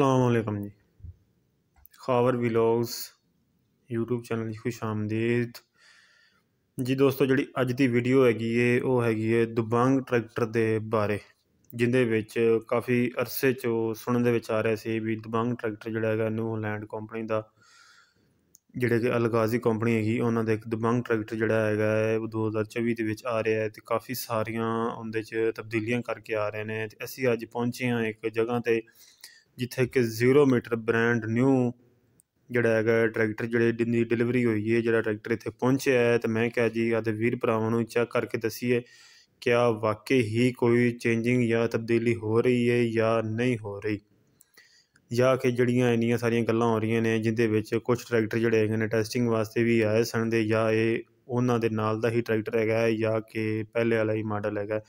ਵਾਲੇਕਮ ਜੀ Khawar vlogs YouTube channel ਦੀ ਖੁਸ਼ ਆਮਦੀਦ ਜੀ ਦੋਸਤੋ ਜਿਹੜੀ ਅੱਜ ਦੀ ਵੀਡੀਓ ਹੈਗੀ ਏ ਉਹ ਹੈਗੀ ਏ ਦਬੰਗ ਟਰੈਕਟਰ ਦੇ ਬਾਰੇ ਜਿੰਦੇ ਵਿੱਚ ਕਾਫੀ ਅਰਸੇ ਚੋਂ ਸੁਣਨ ਦੇ ਵਿੱਚ ਆ ਰਿਹਾ ਸੀ ਵੀ ਦਬੰਗ ਟਰੈਕਟਰ ਜਿਹੜਾ ਹੈਗਾ ਨਿਊ ਲੈਂਡ ਕੰਪਨੀ ਦਾ ਜਿਹੜੇ ਕਿ ਅਲਗਾਜ਼ੀ ਕੰਪਨੀ ਹੈਗੀ ਉਹਨਾਂ ਦੇ ਇੱਕ ਦਬੰਗ ਟਰੈਕਟਰ ਜਿਹੜਾ ਹੈਗਾ ਹੈ ਉਹ 2024 ਦੇ ਵਿੱਚ ਆ ਰਿਹਾ ਹੈ ਤੇ ਕਾਫੀ ਸਾਰੀਆਂ ਉਹਦੇ 'ਚ ਤਬਦੀਲੀਆਂ ਕਰਕੇ ਆ ਰਹੇ ਨੇ ਤੇ ਅਸੀਂ ਅੱਜ ਪਹੁੰਚੇ ਹਾਂ ਇੱਕ ਜਗ੍ਹਾ ਤੇ ਜਿੱਥੇ ਕਿ 0 ਮੀਟਰ ਬ੍ਰਾਂਡ ਨਿਊ ਜਿਹੜਾ ਹੈਗਾ ਟਰੈਕਟਰ ਜਿਹੜੇ ਦੀ ਡਿਲੀਵਰੀ ਹੋਈ ਹੈ ਜਿਹੜਾ ਟਰੈਕਟਰ ਇੱਥੇ ਪਹੁੰਚਿਆ ਹੈ ਤੇ ਮੈਂ ਕਿਹਾ ਜੀ ਆਦੇ ਵੀਰ ਭਰਾਵਾਂ ਨੂੰ ਚੈੱਕ ਕਰਕੇ ਦਸੀਏ ਆ ਵਾਕਈ ਹੀ ਕੋਈ ਚੇਂਜਿੰਗ ਜਾਂ ਤਬਦੀਲੀ ਹੋ ਰਹੀ ਹੈ ਜਾਂ ਨਹੀਂ ਹੋ ਰਹੀ ਜਾਂ ਕਿ ਜਿਹੜੀਆਂ ਇੰਨੀਆਂ ਸਾਰੀਆਂ ਗੱਲਾਂ ਹੋ ਰਹੀਆਂ ਨੇ ਜਿੰਦੇ ਵਿੱਚ ਕੁਝ ਟਰੈਕਟਰ ਜਿਹੜੇ ਹੈਗੇ ਨੇ ਟੈਸਟਿੰਗ ਵਾਸਤੇ ਵੀ ਆਏ ਸਨ ਦੇ ਜਾਂ ਇਹ ਉਹਨਾਂ ਦੇ ਨਾਲ ਦਾ ਹੀ ਟਰੈਕਟਰ ਹੈਗਾ ਜਾਂ ਕਿ ਪਹਿਲੇ ਵਾਲਾ ਹੀ ਮਾਡਲ ਹੈਗਾ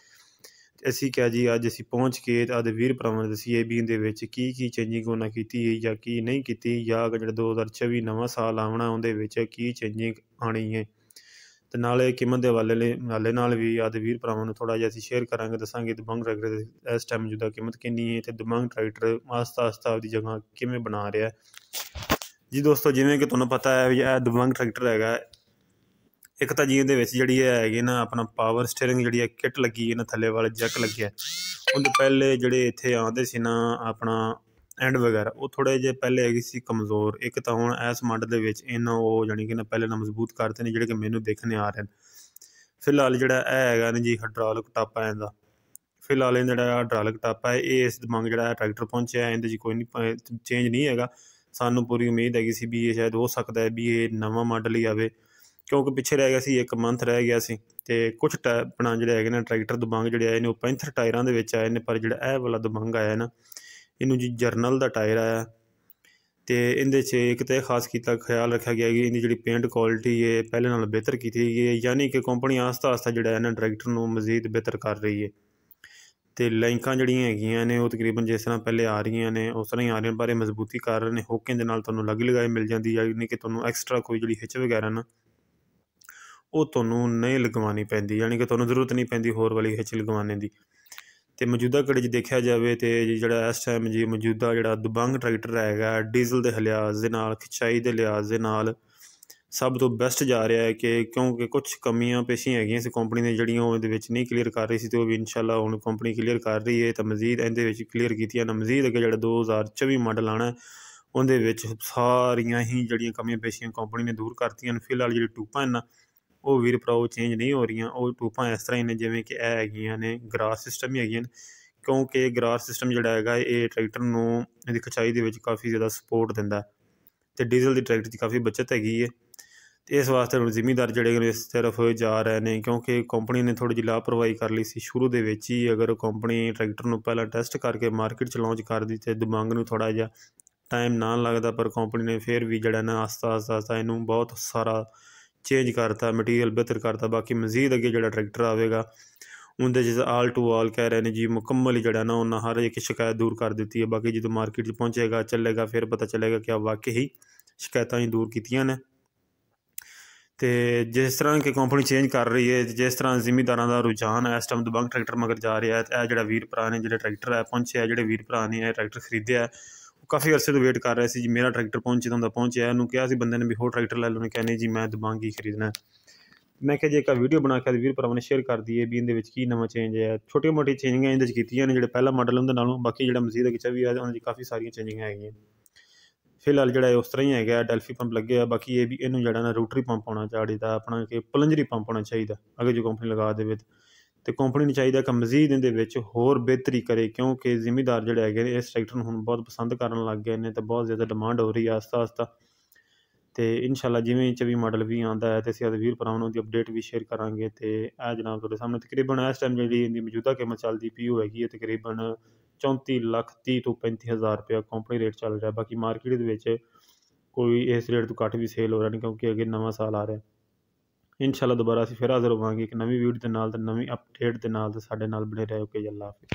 ਅਸੀਂ ਕਿਹਾ ਜੀ ਅੱਜ ਅਸੀਂ ਪਹੁੰਚ ਕੇ ਆਦੇ ਵੀਰ ਭਰਾਵਾਂ ਦੇ ਦਸੀਏ ਏਬੀ ਦੇ ਵਿੱਚ ਕੀ ਕੀ ਚੇਂਜਿੰਗ ਉਹਨਾਂ ਕੀਤੀ ਹੈ ਜਾਂ ਕੀ ਨਹੀਂ ਕੀਤੀ ਜਾਂ ਜਿਹੜਾ 2026 ਨਵਾਂ ਸਾਲ ਆਉਣਾ ਉਹਦੇ ਵਿੱਚ ਕੀ ਚੇਂਜਿੰਗ ਆਣੀ ਹੈ ਤੇ ਨਾਲੇ ਕੀਮਤ ਦੇ ਵਾਲੇ ਲਈ ਨਾਲੇ ਨਾਲ ਵੀ ਆਦੇ ਵੀਰ ਭਰਾਵਾਂ ਨੂੰ ਥੋੜਾ ਜਿਹਾ ਅਸੀਂ ਸ਼ੇਅਰ ਕਰਾਂਗੇ ਦੱਸਾਂਗੇ ਦਬੰਗ ਰਗਰ ਇਸ ਟਾਈਮ ਜੁਦਾ ਕੀਮਤ ਕਿੰਨੀ ਹੈ ਤੇ ਦਬੰਗ ਟਰੈਕਟਰ ਆਸਤਾ ਆਸਤਾ ਆਪਦੀ ਜਗ੍ਹਾ ਕਿਵੇਂ ਬਣਾ ਰਿਹਾ ਜੀ ਦੋਸਤੋ ਜਿਵੇਂ ਕਿ ਤੁਹਾਨੂੰ ਪਤਾ ਹੈ ਵੀ ਇਹ ਦਬੰਗ ਟਰੈਕਟਰ ਹੈਗਾ ਇੱਕ ਤਾਂ ਜੀ ਦੇ ਵਿੱਚ ਜਿਹੜੀ ਹੈਗੀ ਨਾ ਆਪਣਾ ਪਾਵਰ ਸਟੀਅਰਿੰਗ ਜਿਹੜੀ ਹੈ ਕਿੱਟ ਲੱਗੀ ਹੈ ਨਾ ਥੱਲੇ ਵਾਲੇ ਜੱਕ ਲੱਗਿਆ ਉਹਦੇ ਪਹਿਲੇ ਜਿਹੜੇ ਇੱਥੇ ਆਉਂਦੇ ਸੀ ਨਾ ਆਪਣਾ ਐਂਡ ਵਗੈਰਾ ਉਹ ਥੋੜੇ ਜਿਹਾ ਪਹਿਲੇ ਹੈਗੀ ਸੀ ਕਮਜ਼ੋਰ ਇੱਕ ਤਾਂ ਹੁਣ ਇਸ ਮੰਡ ਦੇ ਵਿੱਚ ਇਹਨਾਂ ਉਹ ਜਾਨੀ ਕਿ ਨਾ ਪਹਿਲੇ ਨਾਲ ਮਜ਼ਬੂਤ ਕਰਦੇ ਨੇ ਜਿਹੜੇ ਕਿ ਮੈਨੂੰ ਦੇਖਣੇ ਆ ਰਹੇ ਨੇ ਫਿਲਹਾਲ ਜਿਹੜਾ ਇਹ ਹੈਗਾ ਨਾ ਜੀ ਹਾਈਡ੍ਰੋਲਿਕ ਟਾਪਾ ਇਹਦਾ ਫਿਲਹਾਲ ਇਹ ਜਿਹੜਾ ਹਾਈਡ੍ਰੋਲਿਕ ਟਾਪਾ ਹੈ ਇਹ ਇਸ ਦਿਮਾਗ ਜਿਹੜਾ ਟਰੈਕਟਰ ਪਹੁੰਚਿਆ ਇਹਦੇ ਜੀ ਕੋਈ ਨਹੀਂ ਚੇਂਜ ਨਹੀਂ ਹੈਗਾ ਸਾਨੂੰ ਪੂਰੀ ਉਮੀਦ ਹੈਗੀ ਸੀ ਵੀ ਇਹ ਸ਼ਾਇਦ ਹੋ ਸਕਦਾ ਹੈ ਵੀ ਇਹ ਨਵਾਂ ਮਾਡਲ ਹੀ ਆਵੇ ਕਿਉਂਕਿ ਪਿੱਛੇ ਰਹਿ ਗਿਆ ਸੀ ਇੱਕ ਮੰਥ ਰਹਿ ਗਿਆ ਸੀ ਤੇ ਕੁਝ ਟਾਪਣਾ ਜਿਹੜੇ ਹੈਗੇ ਨੇ ਟਰੈਕਟਰ ਦਬੰਗ ਜਿਹੜੇ ਆਏ ਨੇ ਉਹ ਪੈਂਥਰ ਟਾਇਰਾਂ ਦੇ ਵਿੱਚ ਆਏ ਨੇ ਪਰ ਜਿਹੜਾ ਇਹ ਵਾਲਾ ਦਬੰਗ ਆਇਆ ਨਾ ਇਹਨੂੰ ਜੀ ਜਰਨਲ ਦਾ ਟਾਇਰ ਆਇਆ ਤੇ ਇਹਦੇ 'ਚ ਇੱਕ ਤੇ ਖਾਸ ਕੀਤਾ ਖਿਆਲ ਰੱਖਿਆ ਗਿਆ ਕਿ ਇਹਦੀ ਜਿਹੜੀ ਪੇਂਟ ਕੁਆਲਿਟੀ ਹੈ ਪਹਿਲੇ ਨਾਲੋਂ ਬਿਹਤਰ ਕੀਤੀ ਗਈ ਹੈ ਯਾਨੀ ਕਿ ਕੰਪਨੀ ਆਸਤਾ-ਆਸਤਾ ਜਿਹੜਾ ਹੈ ਨਾ ਟਰੈਕਟਰ ਨੂੰ ਮਜ਼ੀਦ ਬਿਹਤਰ ਕਰ ਰਹੀ ਹੈ ਤੇ ਲੈਂਕਾਂ ਜਿਹੜੀਆਂ ਹੈਗੀਆਂ ਨੇ ਉਹ ਤਕਰੀਬਨ ਜਿਸ ਤਰ੍ਹਾਂ ਪਹਿਲੇ ਆ ਰਹੀਆਂ ਨੇ ਉਸ ਤਰ੍ਹਾਂ ਹੀ ਆ ਰਹੀਆਂ ਬਾਰੇ ਮਜ਼ਬੂਤੀ ਕਰ ਰਹੇ ਨੇ ਹੋਕਿੰਗ ਦੇ ਨਾਲ ਤੁਹਾਨੂੰ ਲੱਗ ਲਗਾਏ ਮਿਲ ਜਾਂਦੀ ਹੈ ਯਾਨੀ ਕਿ ਤੁਹਾਨੂੰ ਐਕਸਟਰਾ ਕੋਈ ਜਿਹੜੀ ਹਿੱਚ ਵਗੈਰਾ ਨਾ ਉਹ ਤੁਹਾਨੂੰ ਨਹੀਂ ਲਗਵਾਣੀ ਪੈਂਦੀ ਯਾਨੀ ਕਿ ਤੁਹਾਨੂੰ ਜ਼ਰੂਰਤ ਨਹੀਂ ਪੈਂਦੀ ਹੋਰ ਵਾਲੀ ਹਿੱਚ ਲਗਵਾਣੇ ਦੀ ਤੇ ਮੌਜੂਦਾ ਘੜੀ 'ਚ ਦੇਖਿਆ ਜਾਵੇ ਤੇ ਜਿਹੜਾ ਇਸ ਟਾਈਮ ਜੀ ਮੌਜੂਦਾ ਜਿਹੜਾ ਦਬੰਗ ਟਰੈਕਟਰ ਹੈਗਾ ਡੀਜ਼ਲ ਦੇ ਹਲਿਆਜ਼ ਦੇ ਨਾਲ ਖਿਚਾਈ ਦੇ ਲਿਆਜ਼ ਦੇ ਨਾਲ ਸਭ ਤੋਂ ਬੈਸਟ ਜਾ ਰਿਹਾ ਹੈ ਕਿ ਕਿਉਂਕਿ ਕੁਝ ਕਮੀਆਂ ਪੇਸ਼ੀਆਂ ਹੈਗੀਆਂ ਸੀ ਕੰਪਨੀ ਨੇ ਜਿਹੜੀਆਂ ਉਹਦੇ ਵਿੱਚ ਨਹੀਂ ਕਲੀਅਰ ਕਰ ਰਹੀ ਸੀ ਤੇ ਉਹ ਵੀ ਇਨਸ਼ਾਅੱਲਾ ਹੁਣ ਕੰਪਨੀ ਕਲੀਅਰ ਕਰ ਰਹੀ ਹੈ ਤਾਂ ਮਜ਼ੀਦ ਇਹਦੇ ਵਿੱਚ ਕਲੀਅਰ ਕੀਤੀਆਂ ਨਾ ਮਜ਼ੀਦ ਅੱਗੇ ਜਿਹੜਾ 2024 ਮਾਡਲ ਆਣਾ ਉਹਦੇ ਵਿੱਚ ਸਾਰੀਆਂ ਹੀ ਜਿਹੜੀਆਂ ਕਮੀਆਂ ਪੇਸ਼ੀਆਂ ਕੰਪਨੀ ਨੇ ਦੂਰ ਕਰਤੀਆਂ ਫਿਲਹਾਲ ਜਿਹੜੀ ਟੂਪਾ ਇਹਨਾਂ ਉਹ ਵੀਰ ਭਰਾਓ ਚੇਂਜ ਨਹੀਂ ਹੋ ਰਹੀਆਂ ਉਹ ਟੂਪਾਂ ਇਸ ਤਰ੍ਹਾਂ ਹੀ ਨੇ ਜਿਵੇਂ ਕਿ ਇਹ ਹੈਗੀਆਂ ਨੇ ਗਰਾਸ ਸਿਸਟਮ ਹੀ ਹੈਗੀਆਂ ਕਿਉਂਕਿ ਗਰਾਸ ਸਿਸਟਮ ਜਿਹੜਾ ਹੈਗਾ ਇਹ ਟਰੈਕਟਰ ਨੂੰ ਇਹਦੀ ਖਚਾਈ ਦੇ ਵਿੱਚ ਕਾਫੀ ਜ਼ਿਆਦਾ ਸਪੋਰਟ ਦਿੰਦਾ ਤੇ ਡੀਜ਼ਲ ਦੀ ਟਰੈਕਟਰ ਦੀ ਕਾਫੀ ਬਚਤ ਹੈਗੀ ਹੈ ਤੇ ਇਸ ਵਾਸਤੇ ਹੁਣ ਜ਼ਿਮੀਦਾਰ ਜਿਹੜੇ ਨੇ ਇਸ ਤਰਫ ਜਾ ਰਹੇ ਨੇ ਕਿਉਂਕਿ ਕੰਪਨੀ ਨੇ ਥੋੜੀ ਜਿਹੀ ਲਾਪਰਵਾਹੀ ਕਰ ਲਈ ਸੀ ਸ਼ੁਰੂ ਦੇ ਵਿੱਚ ਹੀ ਅਗਰ ਕੰਪਨੀ ਟਰੈਕਟਰ ਨੂੰ ਪਹਿਲਾਂ ਟੈਸਟ ਕਰਕੇ ਮਾਰਕੀਟ 'ਚ ਲਾਂਚ ਕਰਦੀ ਤੇ ਦਿਮਾਗ ਨੂੰ ਥੋੜਾ ਜਿਹਾ ਟਾਈਮ ਨਾ ਲੱਗਦਾ ਪਰ ਕੰਪਨੀ ਨੇ ਫਿਰ ਵੀ ਜਿਹੜਾ ਨਾ ਆਸਤਾ ਆਸਤਾ ਆਸਤਾ ਇਹਨੂੰ ਬਹੁਤ ਸਾਰਾ ਚੇਂਜ ਕਰਤਾ ਮਟੀਰੀਅਲ ਬਿਹਤਰ ਕਰਤਾ ਬਾਕੀ ਮਜ਼ੀਦ ਅੱਗੇ ਜਿਹੜਾ ਟਰੈਕਟਰ ਆਵੇਗਾ ਉਹਦੇ ਜਿਸ ਆਲ ਟੂ ਆਲ ਕਹਿ ਰਹੇ ਨੇ ਜੀ ਮੁਕੰਮਲ ਜਿਹੜਾ ਨਾ ਉਹਨਾਂ ਹਰ ਇੱਕ ਸ਼ਿਕਾਇਤ ਦੂਰ ਕਰ ਦਿੱਤੀ ਹੈ ਬਾਕੀ ਜਦੋਂ ਮਾਰਕੀਟ 'ਚ ਪਹੁੰਚੇਗਾ ਚੱਲੇਗਾ ਫਿਰ ਪਤਾ ਚੱਲੇਗਾ ਕਿ ਆ ਵਾਕਈ ਹੀ ਸ਼ਿਕਾਇਤਾਂ ਹੀ ਦੂਰ ਕੀਤੀਆਂ ਨੇ ਤੇ ਜਿਸ ਤਰ੍ਹਾਂ ਕਿ ਕੰਪਨੀ ਚੇਂਜ ਕਰ ਰਹੀ ਹੈ ਜਿਸ ਤਰ੍ਹਾਂ ਜ਼ਿਮੀਦਾਰਾਂ ਦਾ ਰੁਝਾਨ ਹੈ ਇਸ ਟਾਈਮ ਦਬੰਗ ਟਰੈਕਟਰ ਮਗਰ ਜਾ ਰਿਹਾ ਹੈ ਇਹ ਜਿਹੜਾ ਵੀਰ ਭਰਾ ਨੇ ਜਿਹੜੇ ਟਰੈਕਟਰ ਆ ਪਹੁੰਚਿਆ ਜਿਹੜੇ ਵੀਰ ਭਰਾ ਨੇ ਇਹ ਟਰੈਕਟਰ ਖਰੀਦਿਆ ਕਾਫੀ ਅਰਸੇ ਤੋਂ ਵੇਟ ਕਰ ਰਿਹਾ ਸੀ ਜੀ ਮੇਰਾ ਟਰੈਕਟਰ ਪਹੁੰਚੇ ਤਾਂ ਹੁੰਦਾ ਪਹੁੰਚਿਆ ਉਹਨੂੰ ਕਿਹਾ ਸੀ ਬੰਦੇ ਨੇ ਵੀ ਹੋਰ ਟਰੈਕਟਰ ਲੈ ਲਓ ਉਹਨੇ ਕਿਹਾ ਨਹੀਂ ਜੀ ਮੈਂ ਦਬਾਂਗੀ ਖਰੀਦਣਾ ਮੈਂ ਕਿਹਾ ਜੇ ਇੱਕ ਵੀਡੀਓ ਬਣਾ ਕੇ ਵੀਰ ਪਰਵਾਨੇ ਸ਼ੇਅਰ ਕਰ ਦਈਏ ਵੀ ਇਹਦੇ ਵਿੱਚ ਕੀ ਨਵਾਂ ਚੇਂਜ ਆਇਆ ਛੋਟੀਆਂ ਮੋਟੀਆਂ ਚੇਂਜਿੰਗਾਂ ਇਹਦੇ ਵਿੱਚ ਕੀਤੀਆਂ ਨੇ ਜਿਹੜੇ ਪਹਿਲਾ ਮਾਡਲ ਉਹਦੇ ਨਾਲੋਂ ਬਾਕੀ ਜਿਹੜਾ ਮਜ਼ੀਦ ਕਿਚਾ ਵੀ ਆ ਉਹਨਾਂ ਦੀ ਕਾਫੀ ਸਾਰੀਆਂ ਚੇਂਜਿੰਗਾਂ ਹੈਗੀਆਂ ਫਿਲਹਾਲ ਜਿਹੜਾ ਉਸ ਤਰ੍ਹਾਂ ਹੀ ਹੈਗਾ ਡੈਲਫੀ ਪੰਪ ਲੱਗੇ ਆ ਬਾਕੀ ਇਹ ਵੀ ਇਹਨੂੰ ਜਿਹੜਾ ਨਾ ਰੋਟਰੀ ਪੰਪ ਆਉਣਾ ਚਾਹੀਦਾ ਆਪਣਾ ਕਿ ਪਲੰਜਰੀ ਪੰਪ ਆਉਣਾ ਚਾਹੀਦਾ ਅਗਰ ਜੋ ਕੰਪਨੀ ਲਗਾ ਦੇਵੇ ਤਾਂ ਤੇ ਕੰਪਨੀ ਨੂੰ ਚਾਹੀਦਾ ਕਿ ਮਜ਼ੀਦ ਇਹਦੇ ਵਿੱਚ ਹੋਰ ਬਿਹਤਰੀ ਕਰੇ ਕਿਉਂਕਿ ਜ਼ਿੰਮੇਦਾਰ ਜਿਹੜੇ ਹੈਗੇ ਨੇ ਇਸ ਟਰੈਕਟਰ ਨੂੰ ਹੁਣ ਬਹੁਤ ਪਸੰਦ ਕਰਨ ਲੱਗ ਗਏ ਨੇ ਤੇ ਬਹੁਤ ਜ਼ਿਆਦਾ ਡਿਮਾਂਡ ਹੋ ਰਹੀ ਆ ਆਸਤਾ ਆਸਤਾ ਤੇ ਇਨਸ਼ਾਅੱਲਾ ਜਿਵੇਂ ਵੀ ਮਾਡਲ ਵੀ ਆਉਂਦਾ ਹੈ ਤੇ ਅਸੀਂ ਅਦਵੀਰ ਪਰਾਂ ਨੂੰ ਦੀ ਅਪਡੇਟ ਵੀ ਸ਼ੇਅਰ ਕਰਾਂਗੇ ਤੇ ਆ ਜਨਾਬ ਤੁਹਾਡੇ ਸਾਹਮਣੇ ਤਕਰੀਬਨ ਇਸ ਟਾਈਮ ਜਿਹੜੀ ਇਹਦੀ ਮੌਜੂਦਾ ਕੀਮਤ ਚੱਲਦੀ ਪਈ ਹੈਗੀ ਹੈ ਤਕਰੀਬਨ 34 ਲੱਖ 30 ਤੋਂ 35 ਹਜ਼ਾਰ ਰੁਪਏ ਕੰਪਨੀ ਰੇਟ ਚੱਲ ਰਿਹਾ ਬਾਕੀ ਮਾਰਕੀਟ ਦੇ ਵਿੱਚ ਕੋਈ ਇਸ ਰੇਟ ਤੋਂ ਘੱਟ ਵੀ ਸੇਲ ਹੋ ਰਹੀ ਨਹੀਂ ਕਿਉਂਕਿ ਅੱਗੇ ਨਵਾਂ ਸਾਲ ਆ ਰਿਹਾ ਇਨਸ਼ਾਅੱਲਾ ਦੁਬਾਰਾ ਅਸੀਂ ਫਿਰ ਹਾਜ਼ਰ ਹੋਵਾਂਗੇ ਇੱਕ ਨਵੀਂ ਵੀਡੀਓ ਦੇ ਨਾਲ ਤੇ ਨਵੀਂ ਅਪਡੇਟ ਦੇ ਨਾਲ ਤੇ ਸਾਡੇ ਨਾਲ ਬਣੇ ਰਹੋ ਕਿ ਅੱਲਾ ਹਾਫਿਜ਼